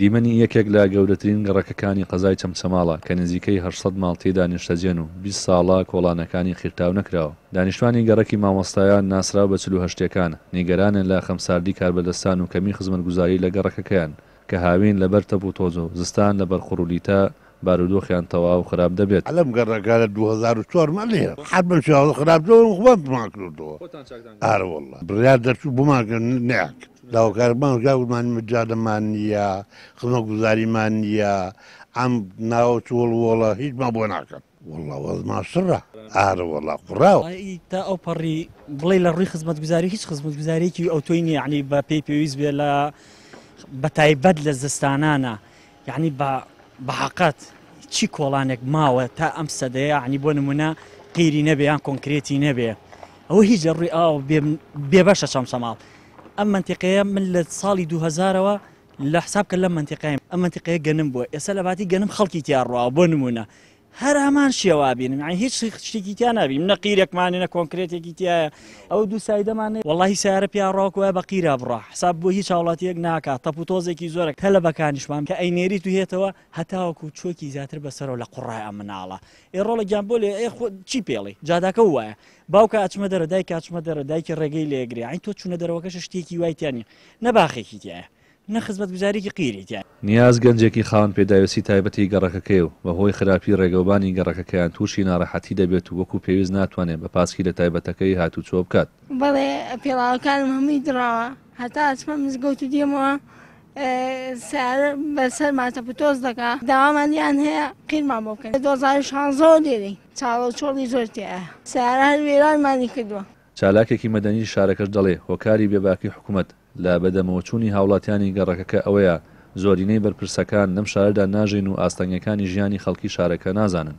دیمەنی یەکێک لە گەورەترین گەڕەکەەکانی قەزای چەمچەماڵە کە نزیکەی 800 ماڵتی دانیشتەجێن و 20 ساڵا کۆڵانەکانی خیرتاو نەکراوە دانیشتوانی گەڕەکی مامۆستایان ناسرا بە چلو هەشتەکان نیگەرانن لە خەمساردی کاربەدەستان و کەمی خزمەتگوزاری لە گەڕەکەەکەیان کە هاوین لەبەر تەبوو تۆزۆ زستان لەبەر خوڕولیتە بارودۆخیان تەواو خراپ دەبێت ئەلم گەڕەکە لە 2004 مەێ حەر بم خراپەوە ئاوەڵ بریار دەرچوو بماکە نیاک داواکارمان گاومان مجادەمانە خزمە گوزاریمانە ئەم ناوە چۆڵوەڵە هیچمان بۆ ناکەن. وڵەوەزماشرە ئارەوەڵا قڕاوە تا ئەو پەڕی بڵێ لە ڕووی خزمەت گوزاری هیچ خزمەت گوزارێکی ئەو تۆی نیە عنی بە پێی پێویست بێ لە بەتایبەت لە زستانانە یعنی بە بەحقات چی کۆڵانێک ماوە تا ئەم سەدەیە عنی بۆ نمونە قیری نەبیان کۆنکرێتی نەبێ ئەوە هیچ ڕێ ئاو بێبەشە چەم سەماڵ ئەم منتیقەیە من لە ساڵی 2000ەوە لە حسابکە لە منتیقایم ئەم منتیقەیە گەنم بووە ئێستا لەباتی گەنم خەڵکی تیاڕوە بۆ نمونە هەر ئەمان شێوابینم هیچ شتێکی تیا نبیم نە قیرێکمانێ نە کۆنکرێتێکی تایە ئەو دو سایدەمانێت وڵی سیارە پیاڕۆکوە بە قیرە بڕە حساب بۆ هیچ هاوڵاتیەک ناکات تەپو تۆزێکی زۆرە کە لە بەکانیشمان کە ئەینێری تو هێتەوە هەتاوەکو چۆکی زیاتر بەسەرەوە لە قوڕای ئەمناڵە ئێڕۆڵە گیان بۆ لێ چی پێڵی جاداکە وایە باوکە ئاچمە دەرە دایک کاچمە دەرە دایکی ڕێگەی لێگری ئەین تۆ چونە دەرەوەکەش شتێکی وایتیانی نەباخێکی تایە نەخزمەت گوزاریکی قیریتیان نیاز گەنجێکی خاوەن پێداویستی تایبەتی گەڕەکەکەی و بەهۆی خراپی ڕێگەوبانی گەڕەکەکەیان تووشی ناڕەحەتی دەبێت و وەکو پێویست ناتوانێت بە پاسکی لە تایبەتەکەی هاتو چۆ بکات بەڵێ پێڵاوەکانم هەمووی دراوە هەتا ئەچمە مزگەوت و دێمەوە بەسەر ماتە پتۆز دەکا داوامان هەیە قیرمان بۆکەن 2016 دێری چاڵ و چۆڵی زۆر تێە سارا وێرانمانی کردووە چالاکێکی مەدەنی شارەکەش دەڵێ هۆکاری بێباکی حکوومەت لە بەدەمەوەچوونی هاوڵاتیانی گەڕەکەکە ئەوەیە زۆرینەی بەرپرسەکان لەم شارەدا ناژین و ئاستەنگەکانی ژیانی خەڵکی شارەکە نازانن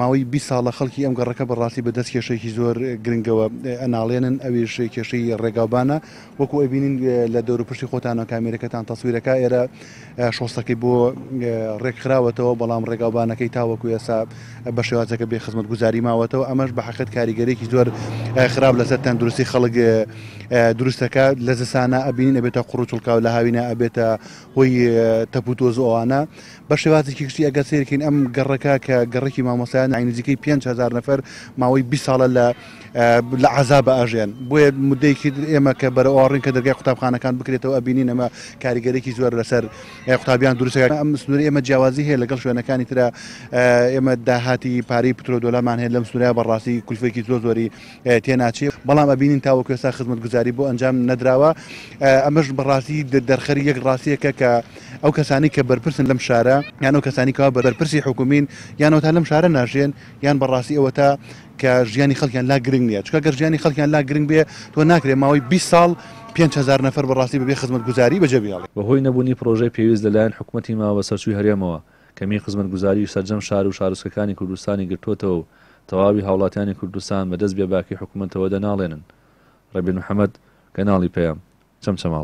ماوەی بی ساڵە خەڵکی ئەم گەڕەکە بەڕاستی بەدەست کێشێکی زۆر گرنگەوە ئەناڵێنن ئەوێش کێشەی ڕێگابانە وەکو ئەبینین لە دەوروپشتی خۆتانە کامێرەکەتان تەسوویرەکە ئێرە شۆستەکەی بۆ ڕێکخراوەتەوە بەڵام ڕێگابانەکەی تاوەکو ئێسا بە شێوازەکە بێ خزمەت گوزاری ماوەتەوە ئەمەش بە حقت کاریگەرێکی زۆر خراپ لەسەر تەندروستی خەڵک دروستەکە لە زسانە ئەبینین ئەبێتە قڕوچڵکاو لە هاوینە ئەبێتە هۆی تەپوتۆز ئەوانە بە شێوازێکی کشتی ئەگە سێرکین ئەم گەڕەکە کە گەڕێکی مامۆسایان ئاینزیکەی 5هزار نەفەر ماوەی بی ساڵە لە لە عزا بە ئاژیان بۆیە مدەیەکی ئێمە کە بەرەوەڕین کە دەرگای قوتابخانەکان بکرێتەوە ئەبینین ئەمە کاریگەرێکی زۆر لەسەر قوتابیان دروستەکە ئەم سنووری ئێمە جیاوازی هەیە لەگەڵ شوێنەکانی ترە ئێمە داهاتی پارەی پترۆ دۆلامان هەیە لەم سنووریا بەڕاستی کولفێکی زۆ زۆری تێناچێت بەڵام ئەبینین تاوەکوێسا خزمەت گوزاری بۆ ئەنجام نەدراوە ئەمەش بەڕاستی دەرخەری یەک ڕاستیەکە کە ئەو کەسانی کە بەرپرسن لەم شارە یان ئەو کەسانیکەوە بەرپرسی حکوومین یانەوە تا لەم شارە ناژێن یان بەڕاستی ئەوە تا کە ژیانی خەڵکیان لا گرنگ نیە چکە گەر ژیانی خەڵکیان لا گرنگ بێ تۆ ناکرێ ماوەی 20 ساڵ 5هزار نەفر بەڕاستی ببێ خزمەت گوزاری بەجێبیڵێ بەهۆی نەبوونی پرۆژەی پێویست لەلایەن حکوومەتی ماوە سەرچوی هەرێمەوە کەمی خزمەت گوزاری سەررجەم شار و شارستەکانی کوردستانی گرتوتەوە تەواوی هاوڵاتیانی کوردستان بەدەست بێ باکی حکوومەتەوە دەناڵێنن ڕبی محەممەد کەناڵی پێم چەم چەماڵ